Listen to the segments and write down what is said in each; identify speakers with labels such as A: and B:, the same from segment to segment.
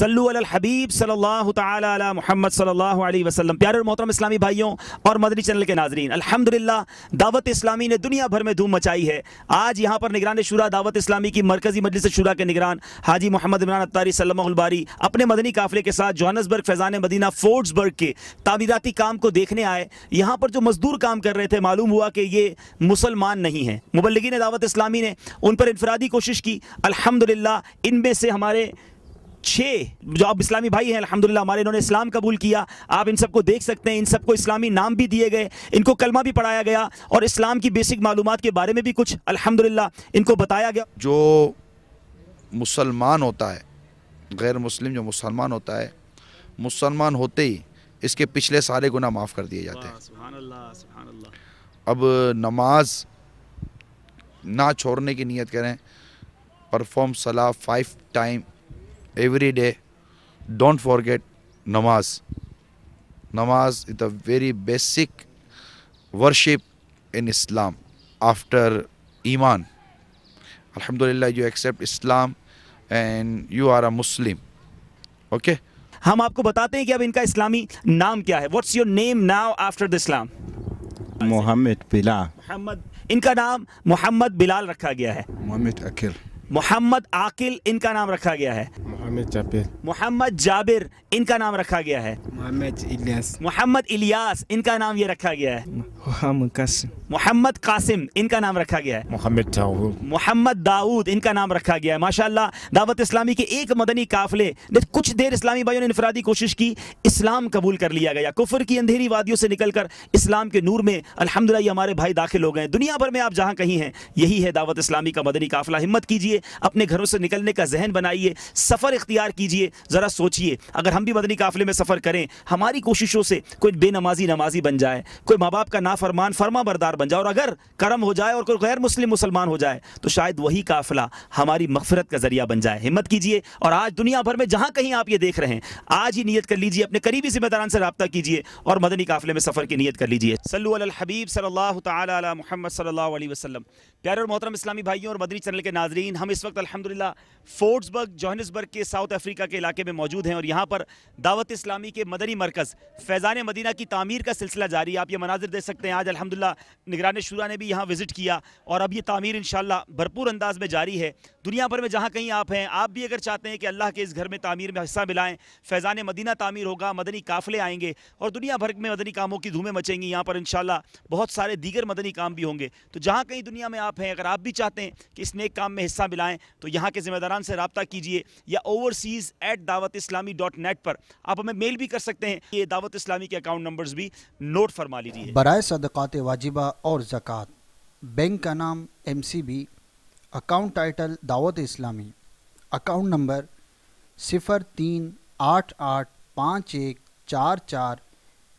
A: صلو علی الحبیب صلی اللہ تعالی علی محمد صلی اللہ علیہ وسلم پیارے اور محترم اسلامی بھائیوں اور مدنی چینل کے ناظرین الحمدللہ دعوت اسلامی نے دنیا بھر میں دھوم مچائی ہے آج یہاں پر نگران شورا دعوت اسلامی کی مرکزی مجلس شورا کے نگران حاجی محمد عمران اطاری علیہ الباری اپنے مدنی قافلے کے ساتھ جوہنس برگ فیضان مدینہ فورٹس برگ کے تعمیراتی کام کو دیکھنے آئے یہاں پر جو مزدور کام کر رہے تھے معلوم ہوا کہ یہ مسلمان نہیں ہیں مبلگین دعوت اسلامی نے ان پر انفرادی کوشش کی الحمدللہ ان میں سے ہمارے چھ جو آپ اسلامی بھائی ہیں الحمدللہ ہمارے انہوں نے اسلام قبول کیا آپ ان سب کو دیکھ سکتے ہیں ان سب کو اسلامی نام بھی دیے گئے ان کو کلمہ بھی پڑھایا گیا اور اسلام کی بیسک معلومات کے بارے میں بھی کچھ
B: الحمدللہ ان کو بتایا گیا جو مسلمان ہوتا ہے غیر مسلم جو مسلمان ہوتا ہے مسلمان ہوتے ہی اس کے پچھلے سارے گناہ معاف کر دیے جاتے ہیں اب نماز نہ چھوڑنے کی نیت کریں پرفارم صلاح five time every day don't forget نماز نماز is a very basic worship in Islam after ایمان الحمد للہ you accept Islam and you are a Muslim okay ہم آپ کو بتاتے ہیں کہ اب ان کا اسلامی نام کیا ہے what's your name
A: now after the Islam Muhammad بلا محمد ان کا نام محمد بلال رکھا گیا ہے محمد عقل محمد عاقل ان کا نام رکھا گیا ہے محمد جابر محمد جابر ان کا نام رکھا گیا ہے محمد الیاس محمد الیاس ان کا نام یہ رکھا گیا ہے محمد قاسم ان کا نام رکھا گیا ہے محمد محمد داود ان کا نام رکھا گیا ہے ماشاءاللہ دعوت اسلامی کے ایک مدنی قافلے کچھ دیر اسلامی بھائیوں نے انفرادی کوشش کی اسلام قبول کر لیا گیا کفر کی اندھیری وادیوں سے نکل کر اسلام کے نور میں الحمدللہ یہ ہمارے بھائی داخل ہو گئے ہیں دنیا بھر میں آپ جہاں کہیں ہیں یہی ہے دعوت اسلامی کا مدنی قافلہ ہمت کیجئے اپنے گھروں سے نکلنے کا ذہن بنائیے سفر اختیار کیجئے ذرا سوچئے اگر ہم بھی مدنی قافلے میں سفر کریں ہماری کوششوں سے کوئی بے نمازی نمازی بن جائے کوئی ماں باپ کا نام نافرمان فرما بردار بن جائے اور اگر کرم ہو جائے اور کوئی غیر مسلم مسلمان ہو جائے تو شاید وہی قافلہ ہماری مغفرت کا ذریعہ بن جائے ہمت کیجئے اور آج دنیا بھر میں جہاں کہیں آپ یہ دیکھ رہے ہیں آج ہی نیت کر لیجئے اپنے قریبی ذمہ داران سے رابطہ کیجئے اور مدنی قافلے میں سفر کی نیت کر لیجئے صلو علی الحبیب صلی اللہ تعالی علی محمد صلی اللہ علیہ وسلم پیارے اور محترم اسلامی بھائیوں اور مدنی چینل کے ناظرین ہم اس وقت الحمدللہ فورٹس برگ جوہنس برگ کے ساؤتھ افریقہ کے علاقے میں موجود ہیں اور یہاں پر دعوت اسلامی کے مدنی مرکز فیضان مدینہ کی تعمیر کا سلسلہ جاری ہے آپ یہ مناظر دیکھ سکتے سکتے ہیں آج الحمدللہ نگران شورا نے بھی یہاں وزٹ کیا اور اب یہ تعمیر انشاءاللہ بھرپور انداز میں جاری ہے دنیا بھر میں جہاں کہیں آپ ہیں آپ بھی اگر چاہتے ہیں کہ اللہ کے اس گھر میں تعمیر میں حصہ ملائیں فیضان مدینہ تعمیر ہوگا مدنی قافلے آئیں گے اور دنیا بھر میں مدنی کاموں کی دھومیں مچیں گی یہاں پر انشاءاللہ بہت سارے دیگر مدنی کام بھی ہوں گے تو جہاں کہیں دنیا میں آپ ہیں اگر آپ بھی چاہتے ہیں کہ اس نیک کام میں حصہ ملائیں تو یہاں کے ذمہ داران سے رابطہ کیجیے یا اوورسیز ایٹ دعوت اسلامی ڈاٹ نیٹ پر آپ ہمیں میل بھی کر سکتے ہیں یہ دعوت اسلامی کے اکاؤنٹ نمبرز بھی نوٹ فرما لیجیے
C: صدقات واجبہ اور زکوٰۃ بینک کا نام M C B account title Dawat Islami account number صفر تین آٹھ آٹھ پانچ ایک چار چار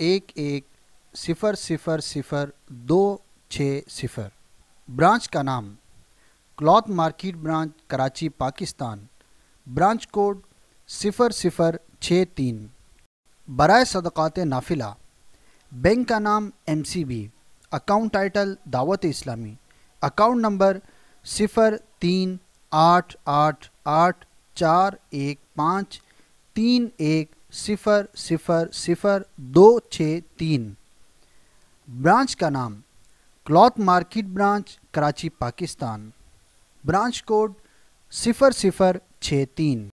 C: ایک ایک صفر صفر صفر دو چھ صفر برانچ کا نام cloth market branch Karachi Pakistan branch code صفر صفر چھ تین برائے صدقات نافلہ بینک کا نام M C B account title Dawat Islami account number صفر تین آٹھ آٹھ آٹھ چار ایک پانچ تین ایک صفر صفر صفر دو چھ تین برانچ کا نام cloth market branch Karachi Pakistan branch code صفر صفر چھ تین